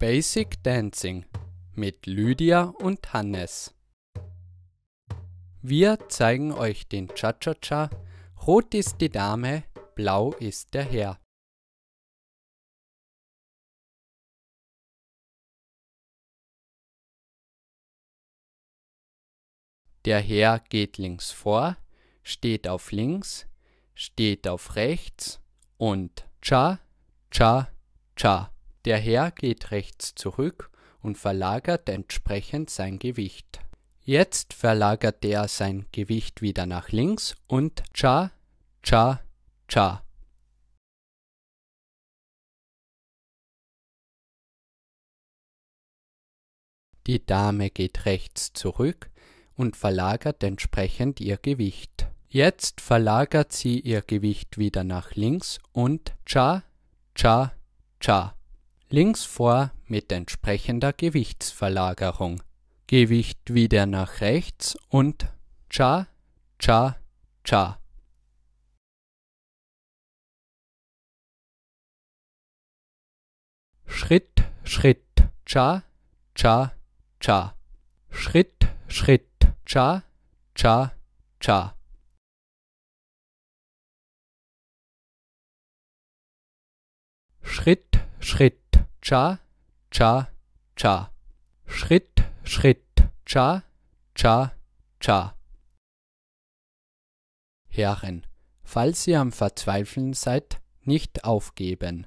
Basic Dancing mit Lydia und Hannes. Wir zeigen euch den Cha-Cha-Cha. Rot ist die Dame, blau ist der Herr. Der Herr geht links vor, steht auf links, steht auf rechts und Cha, Cha, Cha. Der Herr geht rechts zurück und verlagert entsprechend sein Gewicht. Jetzt verlagert er sein Gewicht wieder nach links und cha, cha, cha. Die Dame geht rechts zurück und verlagert entsprechend ihr Gewicht. Jetzt verlagert sie ihr Gewicht wieder nach links und cha, cha, cha links vor mit entsprechender Gewichtsverlagerung. Gewicht wieder nach rechts und Cha, Cha, Cha. Schritt, Schritt, Cha, Cha, Cha. Schritt, Schritt, Cha, Cha, Cha. Schritt, Schritt cha, cha, cha. Schritt, Schritt, cha, cha, cha. Herren, falls ihr am Verzweifeln seid, nicht aufgeben.